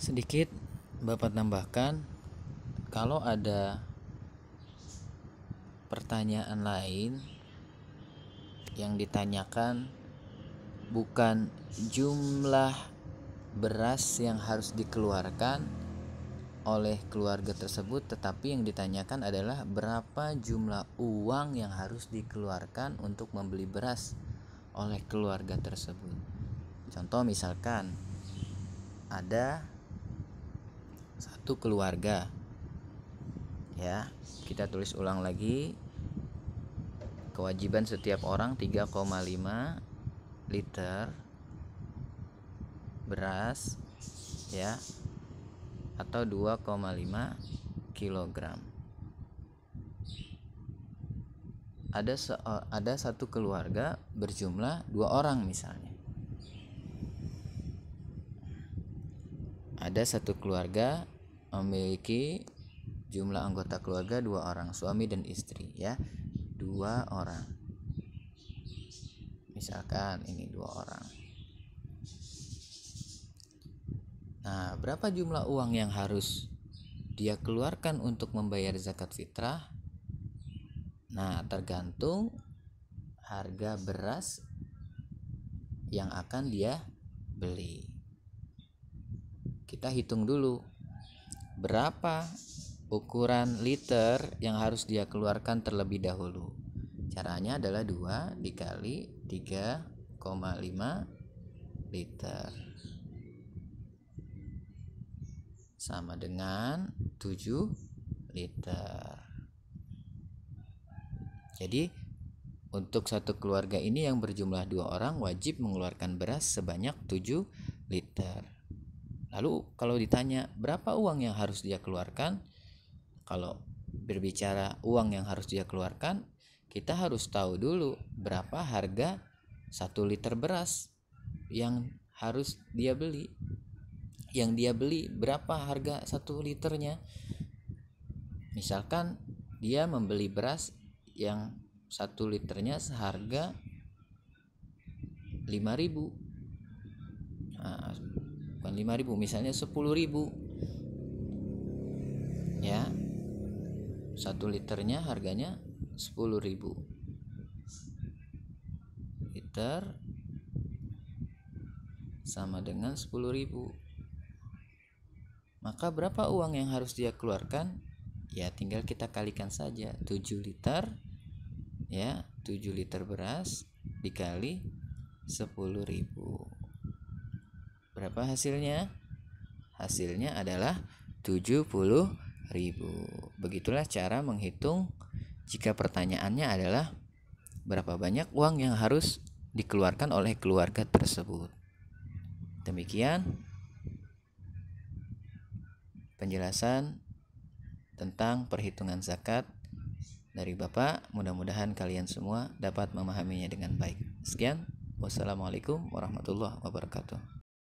sedikit Bapak tambahkan kalau ada pertanyaan lain yang ditanyakan bukan jumlah beras yang harus dikeluarkan oleh keluarga tersebut tetapi yang ditanyakan adalah berapa jumlah uang yang harus dikeluarkan untuk membeli beras oleh keluarga tersebut. Contoh misalkan ada satu keluarga ya kita tulis ulang lagi kewajiban setiap orang 3,5 liter beras ya atau 2,5 kg. ada se ada satu keluarga berjumlah dua orang misalnya ada satu keluarga memiliki jumlah anggota keluarga dua orang suami dan istri ya dua orang misalkan ini dua orang nah berapa jumlah uang yang harus dia keluarkan untuk membayar zakat fitrah nah tergantung harga beras yang akan dia beli kita hitung dulu berapa ukuran liter yang harus dia keluarkan terlebih dahulu. Caranya adalah 2 dikali 3,5 liter. Sama dengan 7 liter. Jadi untuk satu keluarga ini yang berjumlah dua orang wajib mengeluarkan beras sebanyak 7 liter. Lalu kalau ditanya berapa uang yang harus dia keluarkan, kalau berbicara uang yang harus dia keluarkan, kita harus tahu dulu berapa harga satu liter beras yang harus dia beli. Yang dia beli berapa harga satu liternya? Misalkan dia membeli beras yang satu liternya seharga 5000. Nah, bukan 5000 misalnya 10000 ya 1 liternya harganya 10000 liter sama dengan 10000 maka berapa uang yang harus dia keluarkan ya tinggal kita kalikan saja 7 liter ya 7 liter beras dikali 10.000 Berapa hasilnya? Hasilnya adalah 70 ribu. Begitulah cara menghitung jika pertanyaannya adalah berapa banyak uang yang harus dikeluarkan oleh keluarga tersebut. Demikian penjelasan tentang perhitungan zakat dari Bapak. Mudah-mudahan kalian semua dapat memahaminya dengan baik. Sekian, wassalamualaikum warahmatullahi wabarakatuh.